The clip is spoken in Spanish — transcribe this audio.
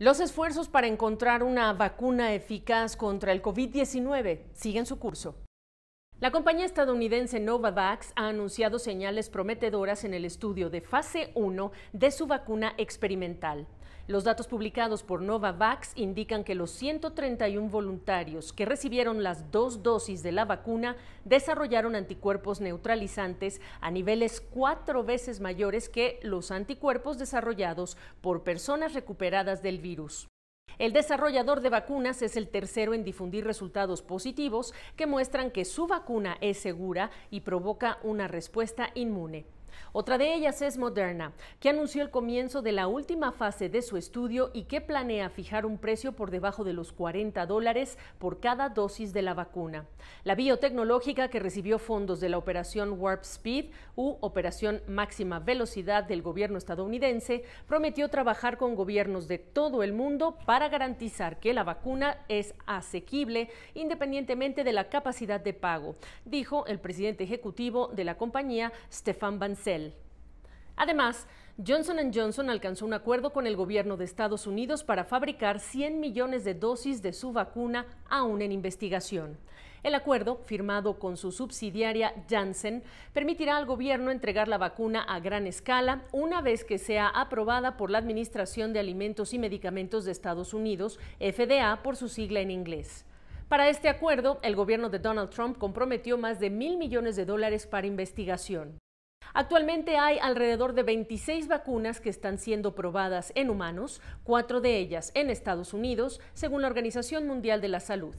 Los esfuerzos para encontrar una vacuna eficaz contra el COVID-19 siguen su curso. La compañía estadounidense Novavax ha anunciado señales prometedoras en el estudio de fase 1 de su vacuna experimental. Los datos publicados por Novavax indican que los 131 voluntarios que recibieron las dos dosis de la vacuna desarrollaron anticuerpos neutralizantes a niveles cuatro veces mayores que los anticuerpos desarrollados por personas recuperadas del virus. El desarrollador de vacunas es el tercero en difundir resultados positivos que muestran que su vacuna es segura y provoca una respuesta inmune. Otra de ellas es Moderna, que anunció el comienzo de la última fase de su estudio y que planea fijar un precio por debajo de los 40 dólares por cada dosis de la vacuna. La biotecnológica que recibió fondos de la operación Warp Speed u operación máxima velocidad del gobierno estadounidense prometió trabajar con gobiernos de todo el mundo para garantizar que la vacuna es asequible independientemente de la capacidad de pago, dijo el presidente ejecutivo de la compañía, Stefan Además, Johnson ⁇ Johnson alcanzó un acuerdo con el gobierno de Estados Unidos para fabricar 100 millones de dosis de su vacuna aún en investigación. El acuerdo, firmado con su subsidiaria Janssen, permitirá al gobierno entregar la vacuna a gran escala una vez que sea aprobada por la Administración de Alimentos y Medicamentos de Estados Unidos, FDA por su sigla en inglés. Para este acuerdo, el gobierno de Donald Trump comprometió más de mil millones de dólares para investigación. Actualmente hay alrededor de 26 vacunas que están siendo probadas en humanos, cuatro de ellas en Estados Unidos, según la Organización Mundial de la Salud.